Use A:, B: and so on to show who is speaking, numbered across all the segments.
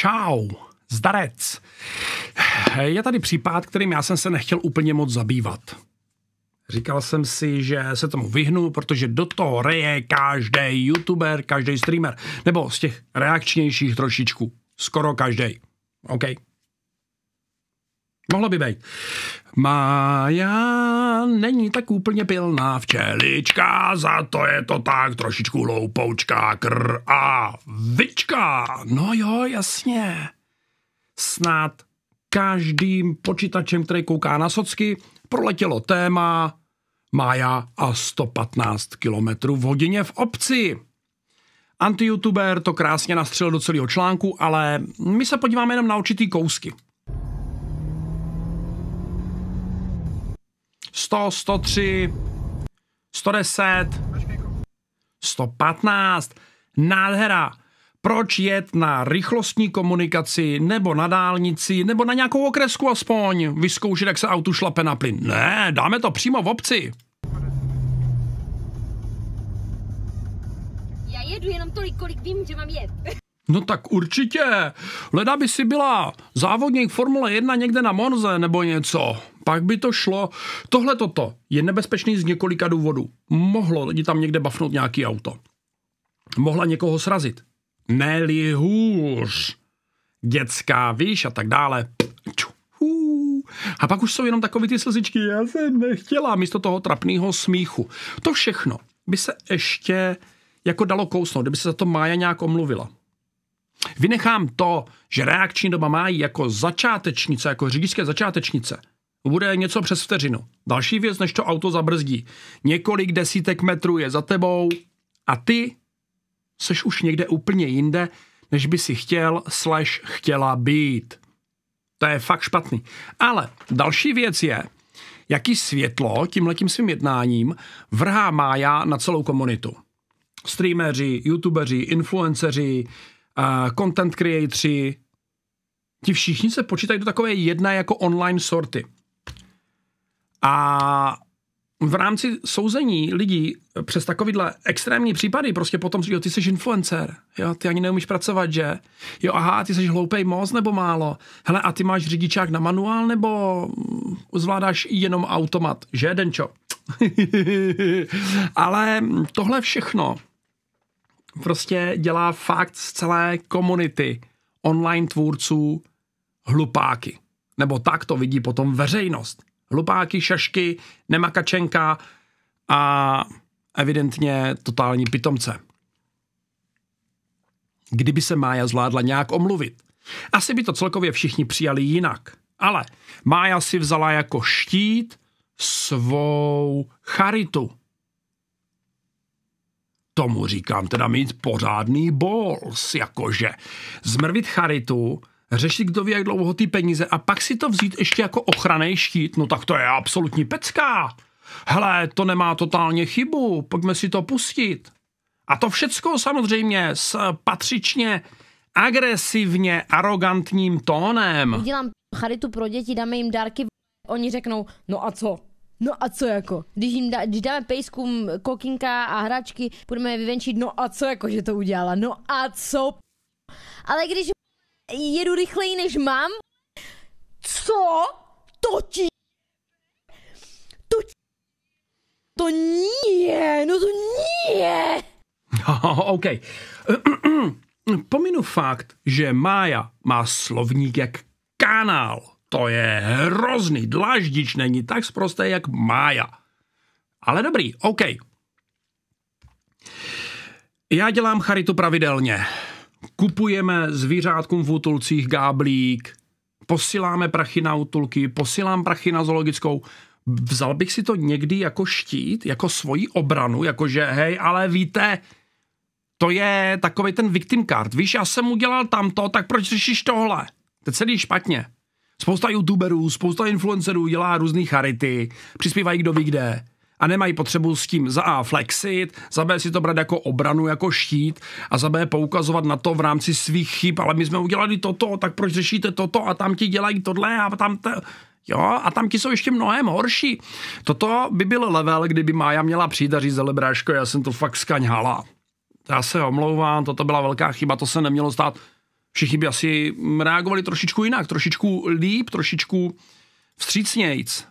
A: Čau. Zdarec. Je tady případ, kterým já jsem se nechtěl úplně moc zabývat. Říkal jsem si, že se tomu vyhnu, protože do toho reje každý youtuber, každý streamer, nebo z těch reakčnějších trošičku, skoro každý. OK, Mohlo by být. Maja není tak úplně pilná včelička, za to je to tak trošičku loupoučka, kr a vička. No jo, jasně. Snad každým počítačem, který kouká na socky, proletělo téma Maja a 115 km v hodině v obci. Anti-youtuber to krásně nastřelil do celého článku, ale my se podíváme jenom na určitý kousky. 100, 103, 110, 115. Nádhera. Proč jet na rychlostní komunikaci, nebo na dálnici, nebo na nějakou okresku aspoň, vyzkoušet, jak se autu šlape na plyn. Ne, dáme to přímo v obci. Já jedu jenom tolik, kolik vím, že mám jet. No tak určitě. Leda by si byla závodník Formule 1 někde na Monze nebo něco pak by to šlo. Tohle toto je nebezpečný z několika důvodů. Mohlo lidi tam někde bafnout nějaký auto. Mohla někoho srazit. Neli hůř. Dětská výš a tak dále. A pak už jsou jenom takové ty slzičky, já jsem nechtěla, místo toho trapného smíchu. To všechno by se ještě jako dalo kousnout, kdyby se za to Mája nějak omluvila. Vynechám to, že reakční doba mají jako začátečnice, jako řidičské začátečnice, bude něco přes vteřinu. Další věc, než to auto zabrzdí. Několik desítek metrů je za tebou a ty seš už někde úplně jinde, než by si chtěl slash chtěla být. To je fakt špatný. Ale další věc je, jaký světlo tímhletím svým jednáním vrhá Mája na celou komunitu. Streameři, youtubeři, influenceři, eh, content creatři, ti všichni se počítají do takové jedné jako online sorty – a v rámci souzení lidí přes takovýhle extrémní případy prostě potom říkají, ty jsi influencer, jo, ty ani neumíš pracovat, že? Jo, aha, ty jsi hloupej moc nebo málo? Hele, a ty máš řidičák na manuál nebo zvládáš jenom automat, že, Denčo? Ale tohle všechno prostě dělá fakt z celé komunity online tvůrců hlupáky. Nebo tak to vidí potom veřejnost hlupáky, šašky, nemakačenka a evidentně totální pitomce. Kdyby se Mája zvládla nějak omluvit, asi by to celkově všichni přijali jinak. Ale Mája si vzala jako štít svou charitu. Tomu říkám teda mít pořádný bols, jakože zmrvit charitu řešit, kdo ví, jak dlouho ty peníze a pak si to vzít ještě jako ochranný štít, no tak to je absolutní pecká. Hele, to nemá totálně chybu, pojďme si to pustit. A to všecko samozřejmě s patřičně agresivně arrogantním tónem. Udělám charitu pro děti, dáme jim dárky, oni řeknou, no a co? No a co jako? Když, jim dá, když dáme pejskům kokinka a hračky, budeme je vyvenčit, no a co jako, že to udělala? No a co? Ale když jedu rychleji, než mám. Co? To ti... To ti... To nie, no to nie. No, OK. Pominu fakt, že Mája má slovník jak kanál. To je hrozný, dlaždič není tak sprosté jak Mája. Ale dobrý, OK. Já dělám charitu pravidelně kupujeme zvířátkům v útulcích gáblík, posíláme prachy na útulky, posílám prachy na zoologickou. Vzal bych si to někdy jako štít, jako svoji obranu, jako že hej, ale víte, to je takový ten victim card. Víš, já jsem udělal tamto, tak proč řešíš tohle? To je celý špatně. Spousta youtuberů, spousta influencerů dělá různé charity, přispívají kdo ví kde a nemají potřebu s tím za A flexit, za B si to brát jako obranu, jako štít a za B poukazovat na to v rámci svých chyb, ale my jsme udělali toto, tak proč řešíte toto a tam ti dělají tohle a tam... Te... Jo, a tam ti jsou ještě mnohem horší. Toto by byl level, kdyby maja měla přijít a říct, ale bráško, já jsem to fakt skaňhala. Já se omlouvám, toto byla velká chyba, to se nemělo stát. Všichni by asi reagovali trošičku jinak, trošičku líp, trošičku vstřícnějc.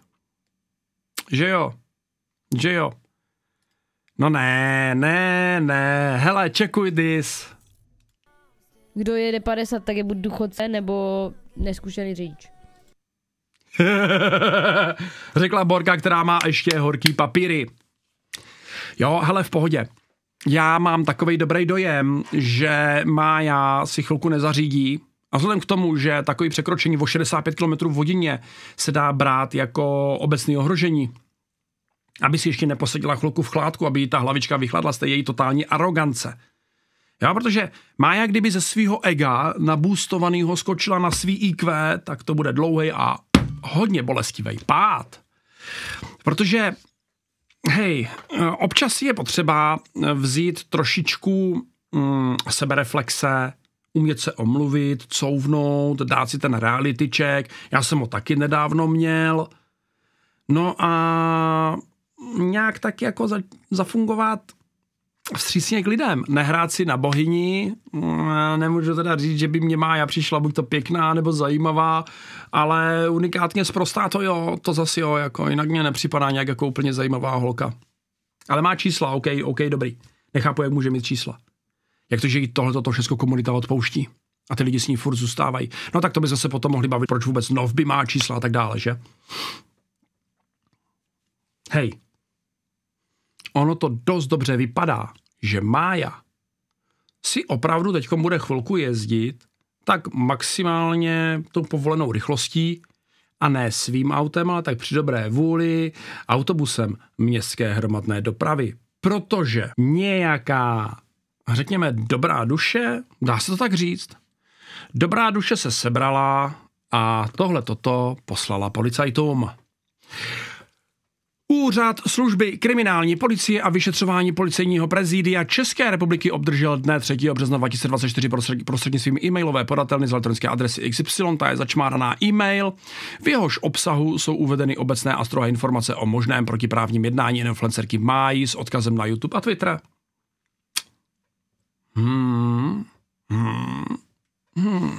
A: Že jo? Že jo? No ne, ne, ne, hele, čekuj this. Kdo jede 50, tak je buď duchoce, nebo neskušený řidič. Řekla Borka, která má ještě horký papíry. Jo, hele, v pohodě. Já mám takový dobrý dojem, že má já si chvilku nezařídí, a vzhledem k tomu, že takový překročení o 65 km v hodině se dá brát jako obecné ohrožení, aby si ještě neposadila chluku v chládku, aby jí ta hlavička vychladla z té její totální arogance. Jo, protože má jak kdyby ze svého ega nabůstovanýho skočila na svý IQ, tak to bude dlouhý a hodně bolestivý pád. Protože, hej, občas je potřeba vzít trošičku mm, sebereflexe, umět se omluvit, couvnout, dát si ten reality check. Já jsem ho taky nedávno měl. No a nějak tak jako za, zafungovat vstřícně k lidem, nehrát si na bohyni, mm, nemůžu teda říct, že by mě má, já přišla buď to pěkná nebo zajímavá, ale unikátně zprostá to jo, to zase jo, jako jinak mě nepřipadá nějak jako úplně zajímavá holka. Ale má čísla, OK, OK, dobrý. Nechápu, jak může mít čísla. Jak to, že tohle to všechno komunita odpouští a ty lidi s ní furt zůstávají. No tak to by zase potom mohli bavit, proč vůbec Novby má čísla a tak dále, že? Hej, ono to dost dobře vypadá, že Mája si opravdu teď bude chvilku jezdit tak maximálně tou povolenou rychlostí a ne svým autem, ale tak při dobré vůli autobusem městské hromadné dopravy. Protože nějaká, řekněme, dobrá duše, dá se to tak říct, dobrá duše se sebrala a tohle toto poslala policajtům. Úřad služby kriminální policie a vyšetřování policejního prezídia České republiky obdržel dne 3. března 2024 prostřednictvím e-mailové podatelny z elektronické adresy XY, ta je začmáraná e-mail. V jehož obsahu jsou uvedeny obecné a strohé informace o možném protiprávním jednání influencerky Máji s odkazem na YouTube a Twitter. Hmm. Hmm. Hmm.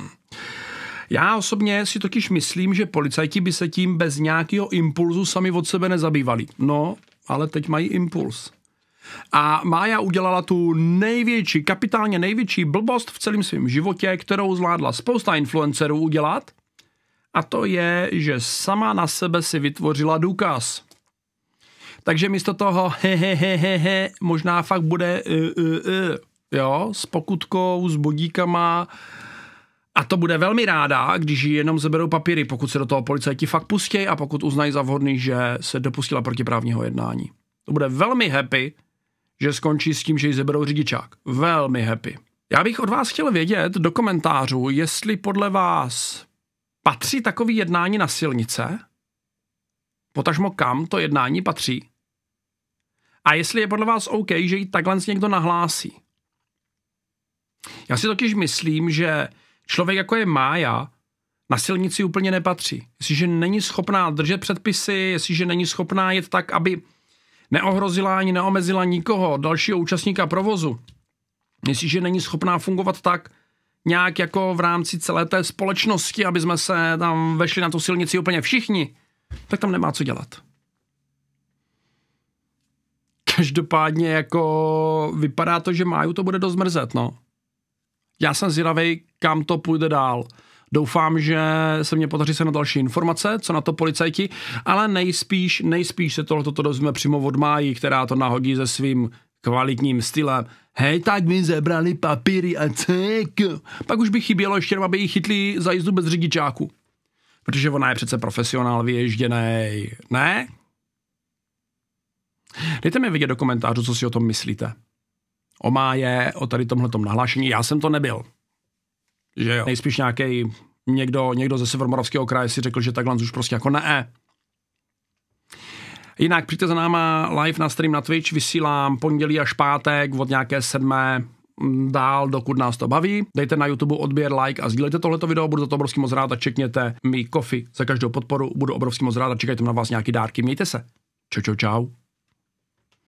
A: Já osobně si totiž myslím, že policajti by se tím bez nějakého impulzu sami od sebe nezabývali. No, ale teď mají impuls. A Mája udělala tu největší, kapitálně největší blbost v celém svém životě, kterou zvládla spousta influencerů udělat. A to je, že sama na sebe si vytvořila důkaz. Takže místo toho he, he, he, možná fakt bude uh, uh, uh, jo, s pokutkou, s bodíkama, uh, a to bude velmi ráda, když jenom zeberou papíry, pokud se do toho policajti fakt pustí a pokud uznají za vhodný, že se dopustila protiprávního jednání. To bude velmi happy, že skončí s tím, že ji zeberou řidičák. Velmi happy. Já bych od vás chtěl vědět do komentářů, jestli podle vás patří takový jednání na silnice, potažmo kam to jednání patří, a jestli je podle vás OK, že ji takhle někdo nahlásí. Já si totiž myslím, že Člověk jako je Mája na silnici úplně nepatří. Jestliže není schopná držet předpisy, jestliže není schopná jet tak, aby neohrozila ani neomezila nikoho, dalšího účastníka provozu, jestliže není schopná fungovat tak, nějak jako v rámci celé té společnosti, aby jsme se tam vešli na tu silnici úplně všichni, tak tam nemá co dělat. Každopádně jako vypadá to, že máju to bude dost mrzet, no. Já jsem zvědavý, kam to půjde dál. Doufám, že se mě podaří se na další informace, co na to policajti, ale nejspíš, nejspíš se tohle toto dozvíme přímo od Máji, která to nahodí se svým kvalitním stylem. Hej, tak mi zebrali papíry a cek. Pak už by chybělo ještě, aby ji chytli za jízdu bez řidičáku. Protože ona je přece profesionál vyježděný. Ne? Dejte mi vidět do komentářů, co si o tom myslíte. O máje, o tady tomhletom nahlášení. Já jsem to nebyl. Že jo. Nejspíš nějaký někdo, někdo ze severomoravského kraje si řekl, že takhle už prostě jako ne. Jinak přijďte za náma live na stream na Twitch, vysílám pondělí až pátek od nějaké sedmé dál, dokud nás to baví. Dejte na YouTube odběr, like a sdílejte tohleto video, budu za to obrovský moc rád a čekněte mi kofi za každou podporu, budu obrovský moc rád a čekajte na vás nějaký dárky. Mějte se. Čau, čau, čau.